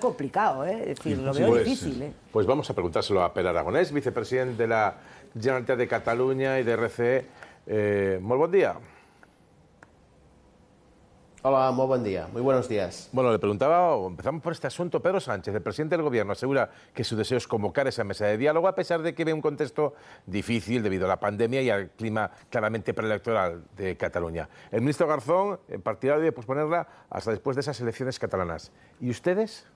complicado, ¿eh? es decir, lo veo pues, difícil. ¿eh? Pues vamos a preguntárselo a Per Aragonés, vicepresidente de la Generalitat de Cataluña y de RCE. Eh, muy buen día. Hola, muy buen día. Muy buenos días. Bueno, le preguntaba, empezamos por este asunto, Pedro Sánchez, el presidente del Gobierno, asegura que su deseo es convocar esa mesa de diálogo a pesar de que ve un contexto difícil debido a la pandemia y al clima claramente preelectoral de Cataluña. El ministro Garzón, eh, partidario de posponerla hasta después de esas elecciones catalanas. ¿Y ustedes?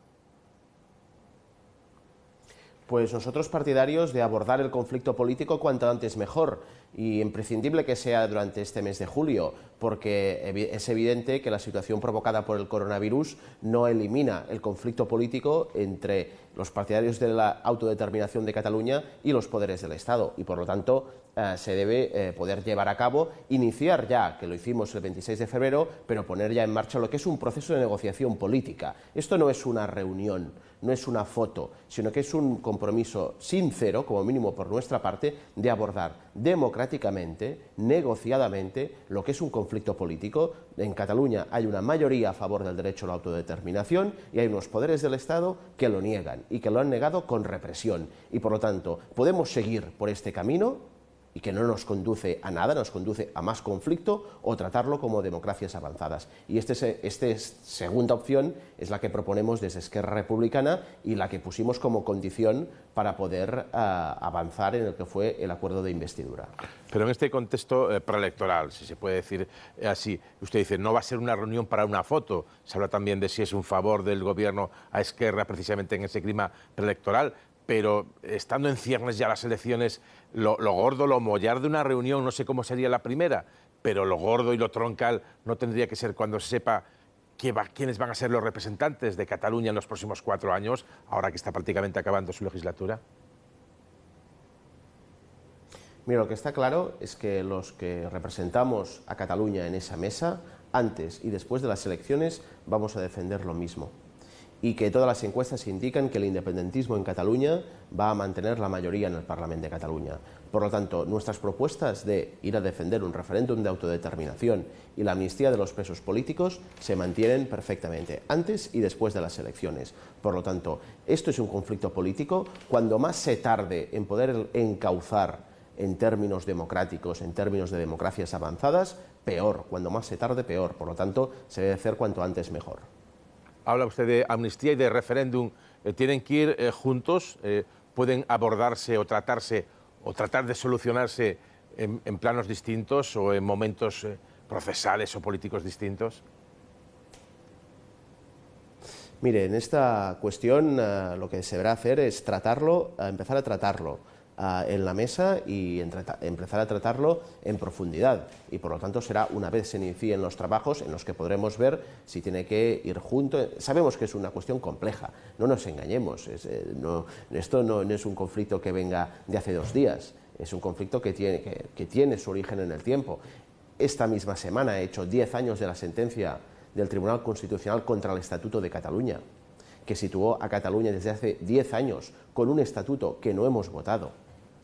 Pues nosotros partidarios de abordar el conflicto político cuanto antes mejor y imprescindible que sea durante este mes de julio, porque es evidente que la situación provocada por el coronavirus no elimina el conflicto político entre los partidarios de la autodeterminación de Cataluña y los poderes del Estado y por lo tanto eh, se debe eh, poder llevar a cabo, iniciar ya, que lo hicimos el 26 de febrero, pero poner ya en marcha lo que es un proceso de negociación política. Esto no es una reunión, no es una foto, sino que es un compromiso sincero, como mínimo por nuestra parte, de abordar democráticamente, negociadamente, lo que es un conflicto político. En Cataluña hay una mayoría a favor del derecho a la autodeterminación y hay unos poderes del Estado que lo niegan y que lo han negado con represión. Y por lo tanto, podemos seguir por este camino y que no nos conduce a nada, nos conduce a más conflicto o tratarlo como democracias avanzadas. Y esta este segunda opción es la que proponemos desde Esquerra Republicana y la que pusimos como condición para poder ah, avanzar en el que fue el acuerdo de investidura. Pero en este contexto eh, preelectoral, si se puede decir eh, así, usted dice, no va a ser una reunión para una foto, se habla también de si es un favor del gobierno a Esquerra precisamente en ese clima preelectoral, pero estando en ciernes ya las elecciones, lo, gordo, lo mollar de una reunión, no sé cómo sería la primera, pero lo gordo y lo troncal no tendría que ser cuando se sepa quiénes van a ser los representantes de Cataluña en los próximos cuatro años, ahora que está prácticamente acabando su legislatura. Mira, lo que está claro es que los que representamos a Cataluña en esa mesa, antes y después de las elecciones, vamos a defender lo mismo, y que todas las encuestas indican que el independentismo en Cataluña va a mantener la mayoría en el Parlamento de Cataluña. Por lo tanto, nuestras propuestas de ir a defender un referéndum de autodeterminación y la amnistía de los presos políticos se mantienen perfectamente, antes y después de las elecciones. Por lo tanto, esto es un conflicto político. Cuando más se tarde en poder encauzar en términos democráticos, en términos de democracias avanzadas, peor. Cuando más se tarde, peor. Por lo tanto, se debe hacer cuanto antes mejor habla usted de amnistía y de referéndum, eh, ¿tienen que ir eh, juntos? Eh, ¿Pueden abordarse o tratarse o tratar de solucionarse en, planos distintos o en momentos procesales o políticos distintos? Mire, en esta cuestión lo que se deberá hacer es tratarlo, empezar a tratarlo en la mesa y empezar a tratarlo en profundidad. Y por lo tanto será una vez se inicien los trabajos en los que podremos ver si tiene que ir junto. Sabemos que es una cuestión compleja, no nos engañemos. Eh, esto no, es un conflicto que venga de hace dos días. Es un conflicto que tiene, que, tiene su origen en el tiempo. Esta misma semana he hecho diez años de la sentencia del Tribunal Constitucional contra el Estatuto de Cataluña, que situó a Cataluña desde hace diez años con un estatuto que no hemos votado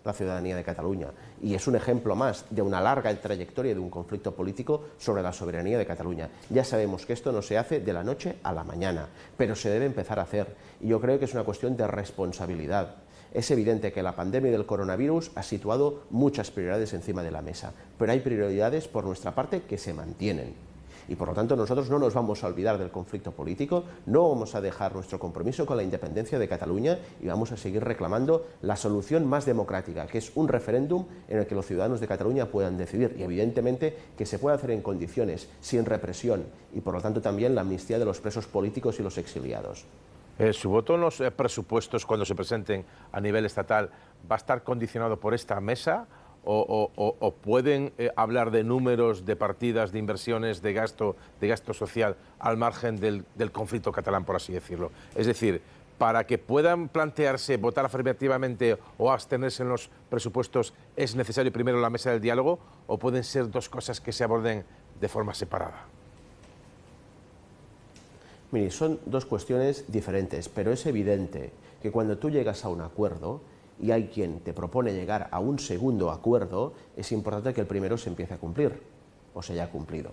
la ciudadanía de Cataluña. Y es un ejemplo más de una larga trayectoria de un conflicto político sobre la soberanía de Cataluña. Ya sabemos que esto no se hace de la noche a la mañana, pero se debe empezar a hacer. Y yo creo que es una cuestión de responsabilidad. Es evidente que la pandemia del coronavirus ha situado muchas prioridades encima de la mesa, pero hay prioridades por nuestra parte que se mantienen. Y por lo tanto nosotros no nos vamos a olvidar del conflicto político, no vamos a dejar nuestro compromiso con la independencia de Cataluña y vamos a seguir reclamando la solución más democrática, que es un referéndum en el que los ciudadanos de Cataluña puedan decidir y evidentemente que se pueda hacer en condiciones, sin represión y por lo tanto también la amnistía de los presos políticos y los exiliados. Eh, ¿Su voto en los eh, presupuestos cuando se presenten a nivel estatal va a estar condicionado por esta mesa? o, pueden eh, hablar de números, de partidas, de inversiones, de gasto, de gasto social al margen del, del conflicto catalán, por así decirlo? Es decir, para que puedan plantearse votar afirmativamente o abstenerse en los presupuestos, ¿es necesario primero la mesa del diálogo o pueden ser dos cosas que se aborden de forma separada? Mire, son dos cuestiones diferentes, pero es evidente que cuando tú llegas a un acuerdo, y hay quien te propone llegar a un segundo acuerdo, es importante que el primero se empiece a cumplir o se haya cumplido.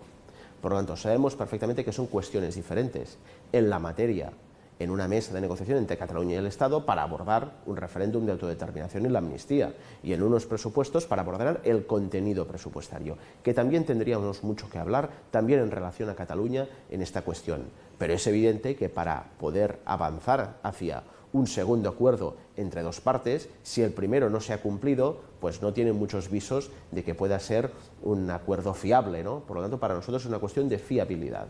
Por lo tanto, sabemos perfectamente que son cuestiones diferentes en la materia, en una mesa de negociación entre Cataluña y el Estado para abordar un referéndum de autodeterminación y la amnistía, y en unos presupuestos para abordar el contenido presupuestario, que también tendríamos mucho que hablar, también en relación a Cataluña, en esta cuestión. Pero es evidente que para poder avanzar hacia un segundo acuerdo entre dos partes. Si el primero no se ha cumplido, pues no tiene muchos visos de que pueda ser un acuerdo fiable. ¿no? Por lo tanto, para nosotros es una cuestión de fiabilidad.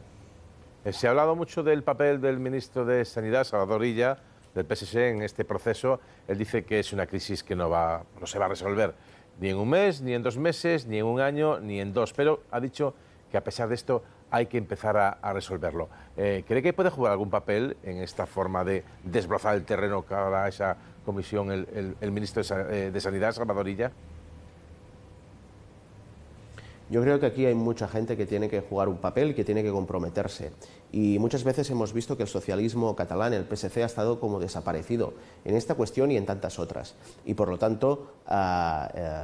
Eh, se ha hablado mucho del papel del ministro de Sanidad, Salvador Illa, del PSC en este proceso. Él dice que es una crisis que no, va, no se va a resolver ni en un mes, ni en dos meses, ni en un año, ni en dos. Pero ha dicho que a pesar de esto hay que empezar a, resolverlo. Eh, ¿Cree que puede jugar algún papel en esta forma de desbrozar el terreno que esa comisión el, ministro de, eh, de, Sanidad, Salvadorilla? Yo creo que aquí hay mucha gente que tiene que jugar un papel, que tiene que comprometerse. Y muchas veces hemos visto que el socialismo catalán, el PSC, ha estado como desaparecido en esta cuestión y en tantas otras. Y por lo tanto, ah, eh,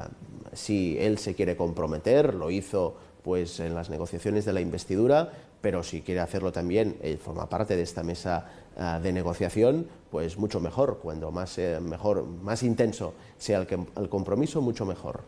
si él se quiere comprometer, lo hizo pues en las negociaciones de la investidura, pero si quiere hacerlo también, y eh, forma parte de esta mesa ah, de negociación, pues mucho mejor, cuando más, eh, mejor, más intenso sea el, compromiso, mucho mejor.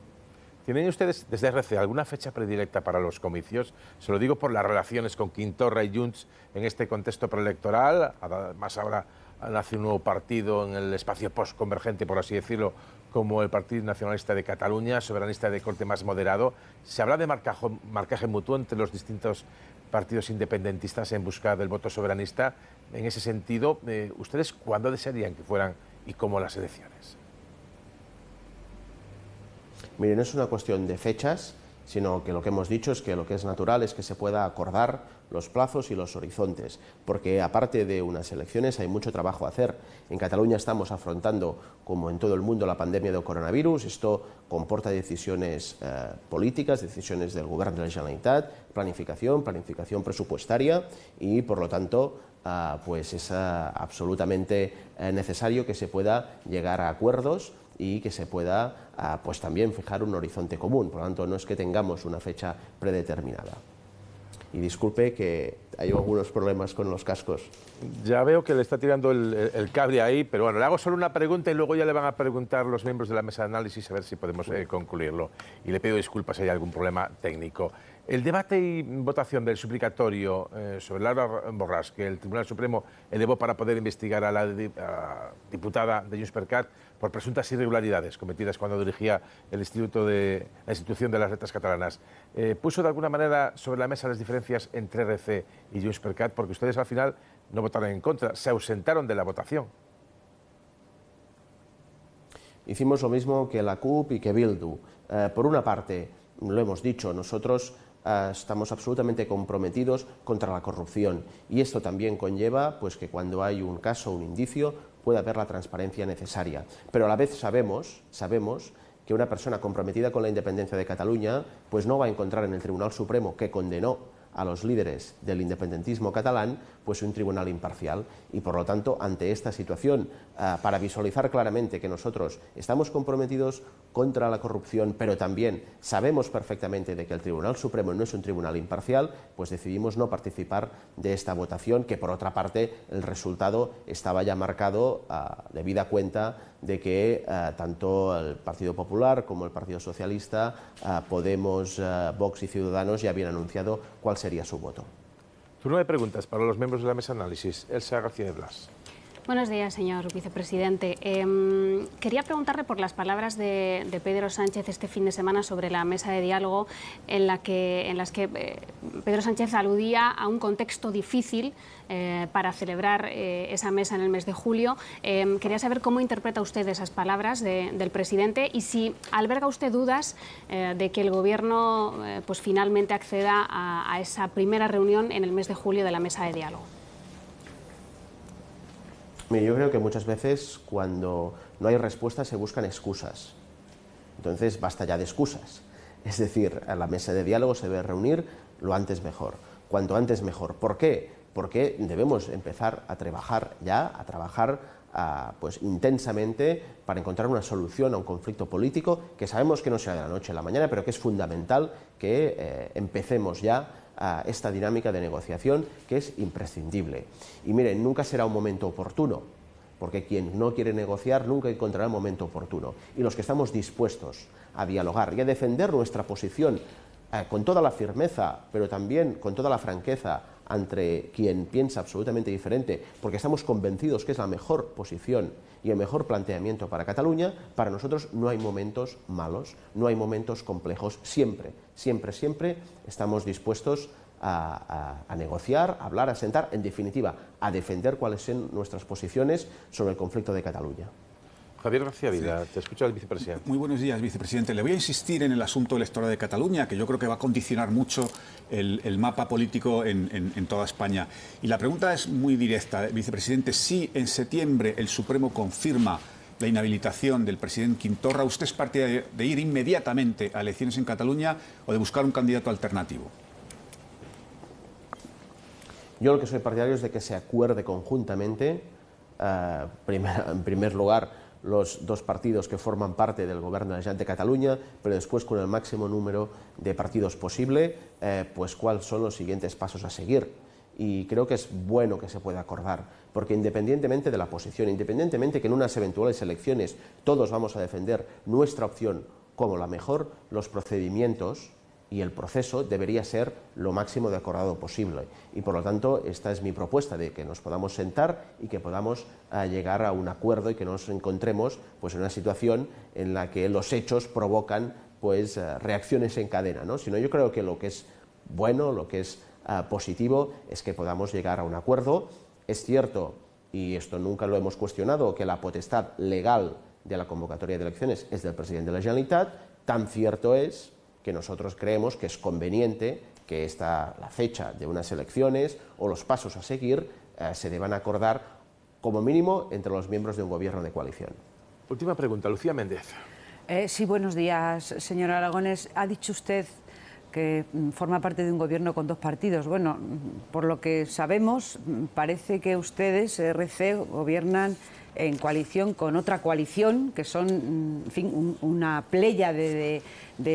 ¿Tienen ustedes desde RC alguna fecha predilecta para los comicios? Se lo digo por las relaciones con Quintorra y Junts en este contexto preelectoral, más ahora nace un nuevo partido en el espacio postconvergente, por así decirlo, como el Partido Nacionalista de Cataluña, soberanista de corte más moderado. ¿Se habla de marcaje, mutuo entre los distintos partidos independentistas en busca del voto soberanista? En ese sentido, eh, ¿ustedes cuándo desearían que fueran y cómo las elecciones? Miren, es una cuestión de fechas sino que lo que hemos dicho es que lo que es natural es que se pueda acordar los plazos y los horizontes, porque aparte de unas elecciones hay mucho trabajo a hacer. En Cataluña estamos afrontando, como en todo el mundo, la pandemia del coronavirus. Esto comporta decisiones eh, políticas, decisiones del Gobierno de la Generalitat, planificación, planificación presupuestaria y, por lo tanto, ah, pues es ah, absolutamente eh, necesario que se pueda llegar a acuerdos y que se pueda ah, pues también fijar un horizonte común. Por lo tanto, no es que tengamos una fecha predeterminada. Y disculpe que hay algunos problemas con los cascos. Ya veo que le está tirando el, el, cable ahí, pero bueno, le hago solo una pregunta y luego ya le van a preguntar los miembros de la mesa de análisis a ver si podemos eh, concluirlo. Y le pido disculpas si hay algún problema técnico. El debate y votación del suplicatorio eh, sobre Laura Borrás, que el Tribunal Supremo elevó para poder investigar a la diputada de Junts per por presuntas irregularidades cometidas cuando dirigía el instituto de, la institución de las letras catalanas, eh, ¿puso de alguna manera sobre la mesa las diferencias entre RC y Junts per Porque ustedes al final no votaron en contra, se ausentaron de la votación. Hicimos lo mismo que la CUP y que Bildu. Eh, por una parte, lo hemos dicho, nosotros Ah, estamos absolutamente comprometidos contra la corrupción y esto también conlleva pues que cuando hay un caso, un indicio, pueda haber la transparencia necesaria. Pero a la vez sabemos, sabemos que una persona comprometida con la independencia de Cataluña pues no va a encontrar en el Tribunal Supremo que condenó a los líderes del independentismo catalán pues un tribunal imparcial. Y por lo tanto, ante esta situación, eh, para visualizar claramente que nosotros estamos comprometidos contra la corrupción, pero también sabemos perfectamente de que el Tribunal Supremo no es un tribunal imparcial, pues decidimos no participar de esta votación, que por otra parte el resultado estaba ya marcado eh, debida cuenta de que eh, tanto el Partido Popular como el Partido Socialista, Podemos, Vox y Ciudadanos ya habían anunciado cuál sería su voto. Una de preguntas para los miembros de la mesa de análisis. Elsa García de Blas. Buenos días, señor vicepresidente. Em, quería preguntarle por las palabras de, Pedro Sánchez este fin de semana sobre la mesa de diálogo en, la que, en las que eh, Pedro Sánchez aludía a un contexto difícil eh, para celebrar eh, esa mesa en el mes de julio. Em, quería saber cómo interpreta usted esas palabras del presidente y si alberga usted dudas de que el Gobierno pues finalmente acceda a esa primera reunión en el mes de julio de la mesa de diálogo. Yo creo que muchas veces cuando no hay respuesta se buscan excusas. Entonces basta ya de excusas. Es decir, a la mesa de diálogo se debe reunir lo antes mejor. Cuanto antes mejor. ¿Por qué? Porque debemos empezar a trabajar ya, a trabajar pues, intensamente para encontrar una solución a un conflicto político que sabemos que no será de la noche a la mañana, pero que es fundamental que eh, empecemos ya a esta dinámica de negociación que es imprescindible. Y miren, nunca será un momento oportuno, porque quien no quiere negociar nunca encontrará el momento oportuno. Y los que estamos dispuestos a dialogar y a defender nuestra posición eh, con toda la firmeza, pero también con toda la franqueza, entre quien piensa absolutamente diferente, porque estamos convencidos que es la mejor posición y el mejor planteamiento para Cataluña, para nosotros no hay momentos malos, no hay momentos complejos, siempre, siempre, siempre estamos dispuestos a, negociar, a hablar, a sentar, en definitiva, a defender cuáles son nuestras posiciones sobre el conflicto de Cataluña. Javier García Vida, te escucha el vicepresidente. Muy buenos días, vicepresidente. Le voy a insistir en el asunto electoral de Cataluña, que yo creo que va a condicionar mucho el, mapa político en, toda España. Y la pregunta es muy directa, eh, vicepresidente. Si en septiembre el Supremo confirma la inhabilitación del presidente Quintorra, ¿usted es partidario de ir inmediatamente a elecciones en Cataluña o de buscar un candidato alternativo? Yo lo que soy partidario es de que se acuerde conjuntamente, ah, en primer lugar, los dos partidos que forman parte del Gobierno de la Generalitat de Cataluña, pero después con el máximo número de partidos posible, eh, pues cuáles son los siguientes pasos a seguir. Y creo que es bueno que se pueda acordar, porque independientemente de la posición, independientemente que en unas eventuales elecciones todos vamos a defender nuestra opción como la mejor, los procedimientos y el proceso debería ser lo máximo de acordado posible. Y por lo tanto, esta es mi propuesta de que nos podamos sentar y que podamos ah, llegar a un acuerdo y que nos encontremos pues, en una situación en la que los hechos provocan pues, ah, reacciones en cadena. ¿no? Sino yo creo que lo que es bueno, lo que es ah, positivo, es que podamos llegar a un acuerdo. Es cierto, y esto nunca lo hemos cuestionado, que la potestad legal de la convocatoria de elecciones es del presidente de la Generalitat. Tan cierto es que nosotros creemos que es conveniente que esta, la fecha de unas elecciones o los pasos a seguir eh, se deban acordar como mínimo entre los miembros de un gobierno de coalición. Última pregunta, Lucía Méndez. Eh, sí, buenos días, señor Aragones. Ha dicho usted que mm, forma parte de un gobierno con dos partidos. Bueno, mm, por lo que sabemos, mm, parece que ustedes, RC, gobiernan en coalición con otra coalición, que son mm, una playa de,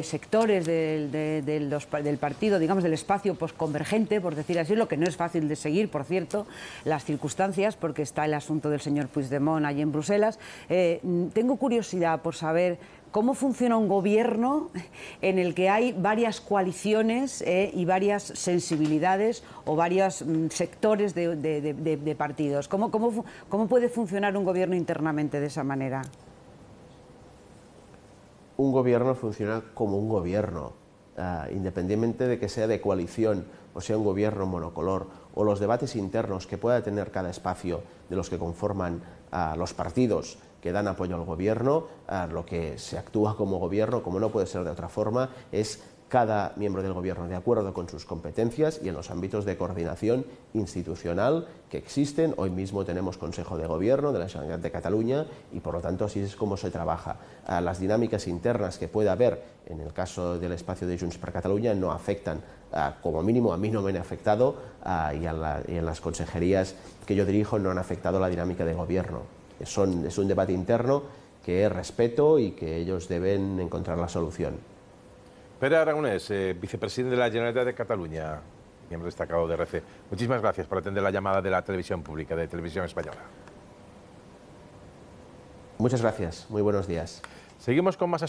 sectores del partido, digamos, del espacio convergente, por decir así, lo que no es fácil de seguir, por cierto, las circunstancias, porque está el asunto del señor Puigdemont ahí en Bruselas. Eh, mm, tengo curiosidad por saber ¿Cómo funciona un gobierno en el que hay varias coaliciones eh, y varias sensibilidades o varios mm, sectores de, partidos? ¿Cómo, puede funcionar un gobierno internamente de esa manera? Un gobierno funciona como un gobierno, ah, independientemente de que sea de coalición o sea un gobierno monocolor, o los debates internos que pueda tener cada espacio de los que conforman ah, los partidos que dan apoyo al gobierno, a lo que se actúa como gobierno, como no puede ser de otra forma, es cada miembro del Gobierno de acuerdo con sus competencias y en los ámbitos de coordinación institucional que existen. Hoy mismo tenemos Consejo de Gobierno de la Generalitat de Cataluña y por lo tanto así es como se trabaja. Las dinámicas internas que pueda haber en el caso del espacio de Junts per Cataluña no afectan, como mínimo a mí no me han afectado y, en las consejerías que yo dirijo no han afectado la dinámica de Gobierno son, es un debate interno que respeto y que ellos deben encontrar la solución. Pere Aragonés, eh, vicepresidente de la Generalitat de Cataluña, miembro destacado de RC. Muchísimas gracias por atender la llamada de la televisión pública, de Televisión Española. Muchas gracias. Muy buenos días. Seguimos con más